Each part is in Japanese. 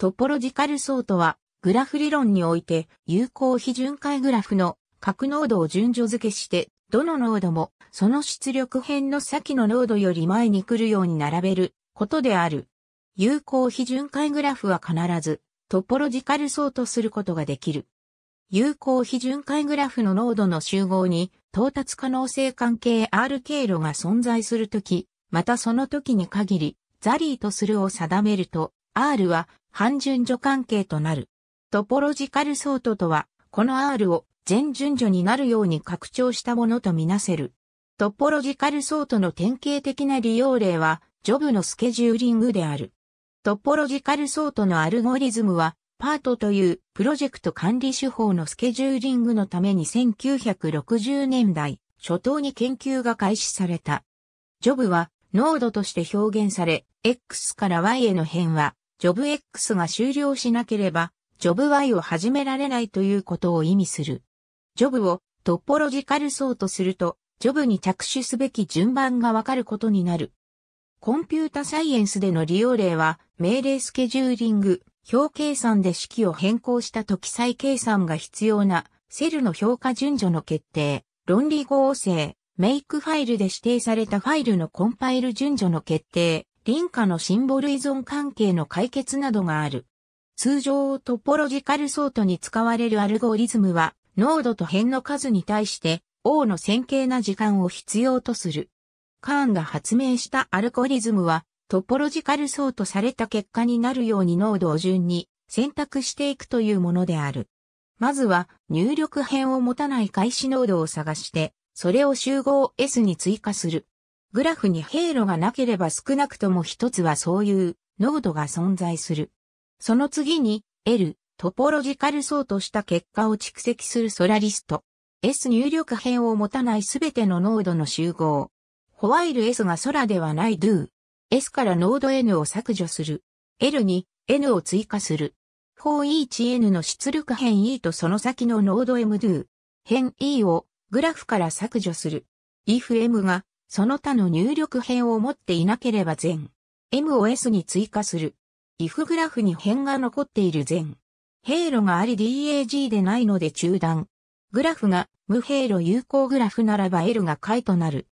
トポロジカル層とは、グラフ理論において、有効非巡回グラフの核濃度を順序付けして、どの濃度も、その出力辺の先の濃度より前に来るように並べることである。有効非巡回グラフは必ず、トポロジカル層とすることができる。有効非巡回グラフの濃度の集合に、到達可能性関係 R 経路が存在するとき、またその時に限り、ザリーとするを定めると、R は半順序関係となる。トポロジカルソートとは、この R を全順序になるように拡張したものとみなせる。トポロジカルソートの典型的な利用例は、ジョブのスケジューリングである。トポロジカルソートのアルゴリズムは、パートというプロジェクト管理手法のスケジューリングのために1960年代初頭に研究が開始された。ジョブはノードとして表現され、X から Y への変はジョブ X が終了しなければ、ジョブ Y を始められないということを意味する。ジョブをトッポロジカル層とすると、ジョブに着手すべき順番がわかることになる。コンピュータサイエンスでの利用例は、命令スケジューリング、表計算で式を変更した時再計算が必要な、セルの評価順序の決定、論理合成、メイクファイルで指定されたファイルのコンパイル順序の決定、インカのシンボル依存関係の解決などがある。通常トポロジカルソートに使われるアルゴリズムは、濃度と辺の数に対して、O の線形な時間を必要とする。カーンが発明したアルゴリズムは、トポロジカルソートされた結果になるように濃度を順に選択していくというものである。まずは入力辺を持たない開始濃度を探して、それを集合 S に追加する。グラフに平路がなければ少なくとも一つはそういう濃度が存在する。その次に L、トポロジカル層とした結果を蓄積するソラリスト。S 入力編を持たないすべての濃度の集合。ホワイル S が空ではない Do。S から濃度 N を削除する。L に N を追加する。4 e h n の出力編 E とその先の濃度 MDO。変 E をグラフから削除する。if M がその他の入力辺を持っていなければ全 M o S に追加する。if グラフに辺が残っている全平路があり DAG でないので中断。グラフが無平路有効グラフならば L が解となる。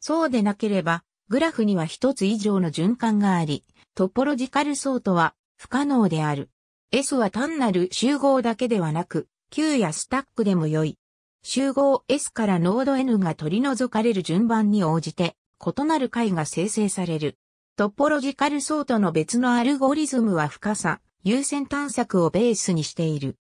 そうでなければ、グラフには一つ以上の循環があり、トポロジカルソートは不可能である。S は単なる集合だけではなく、Q やスタックでも良い。集合 S からノード N が取り除かれる順番に応じて、異なる解が生成される。トポロジカルソートの別のアルゴリズムは深さ、優先探索をベースにしている。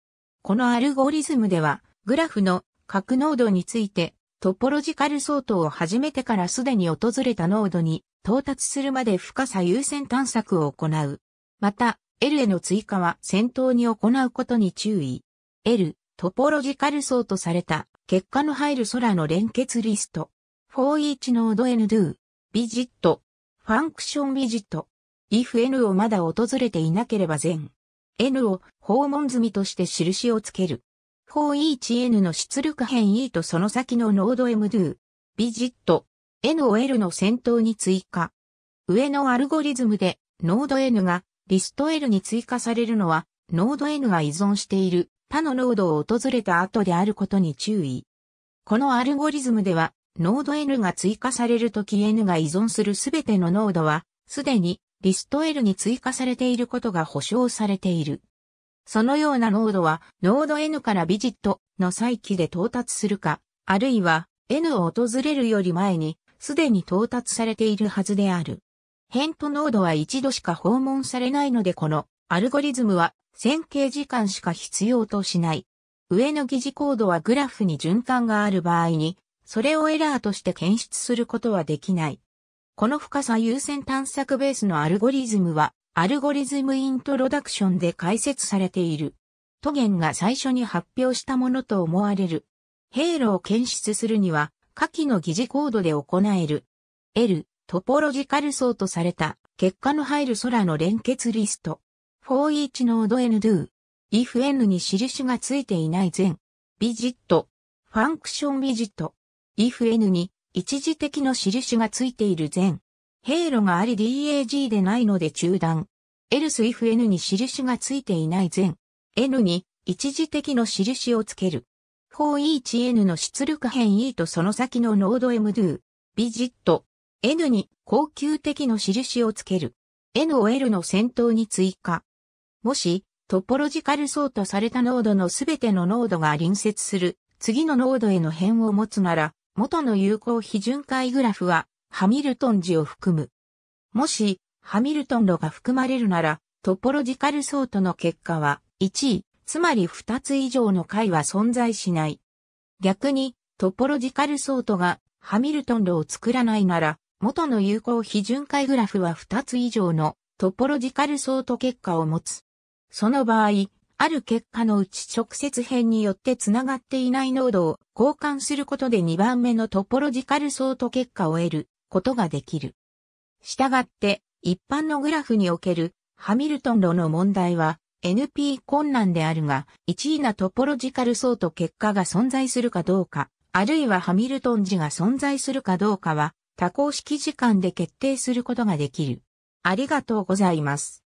このアルゴリズムでは、グラフの各ノードについて、トポロジカルソートを始めてからすでに訪れたノードに到達するまで深さ優先探索を行う。また、L への追加は先頭に行うことに注意。L、トポロジカル層とされた、結果の入る空の連結リスト。ーチノード NDO、ビジット、ファンクションビジット。if N をまだ訪れていなければ全 N を訪問済みとして印をつける。41N の出力変 E とその先のノード MDO、ビジット、N を L の先頭に追加。上のアルゴリズムで、ノード N がリスト L に追加されるのは、ノード N が依存している他のノードを訪れた後であることに注意。このアルゴリズムでは、ノード N が追加されるとき N が依存するすべてのノードは、すでにリスト L に追加されていることが保証されている。そのようなノードは、ノード N からビジットの再起で到達するか、あるいは N を訪れるより前に、すでに到達されているはずである。ヘントノードは一度しか訪問されないのでこのアルゴリズムは線形時間しか必要としない。上の疑似コードはグラフに循環がある場合に、それをエラーとして検出することはできない。この深さ優先探索ベースのアルゴリズムは、アルゴリズムイントロダクションで解説されている。トゲンが最初に発表したものと思われる。ヘイロを検出するには、下記の疑似コードで行える。L、トポロジカル層とされた、結果の入る空の連結リスト。for each node n do, if n に印がついていない全、ビジット、ファンクションビジット、if n に一時的の印がついている全、平路があり DAG でないので中断、else if n に印がついていない全、n に一時的の印をつける。for each n の出力変 e とその先のノード mdo、ビジット、n に高級的の印をつける。n を l の先頭に追加。もし、トポロジカル層とされたノードのすべてのノードが隣接する、次のノードへの辺を持つなら、元の有効非巡回グラフは、ハミルトン時を含む。もし、ハミルトン路が含まれるなら、トポロジカル層との結果は、1位、つまり2つ以上の解は存在しない。逆に、トポロジカル層とが、ハミルトン路を作らないなら、元の有効非巡回グラフは2つ以上のトポロジカル層と結果を持つ。その場合、ある結果のうち直接辺によってつながっていない濃度を交換することで2番目のトポロジカル相当結果を得ることができる。したがって、一般のグラフにおけるハミルトン炉の問題は NP 困難であるが、1位なトポロジカル相当結果が存在するかどうか、あるいはハミルトン時が存在するかどうかは、多項式時間で決定することができる。ありがとうございます。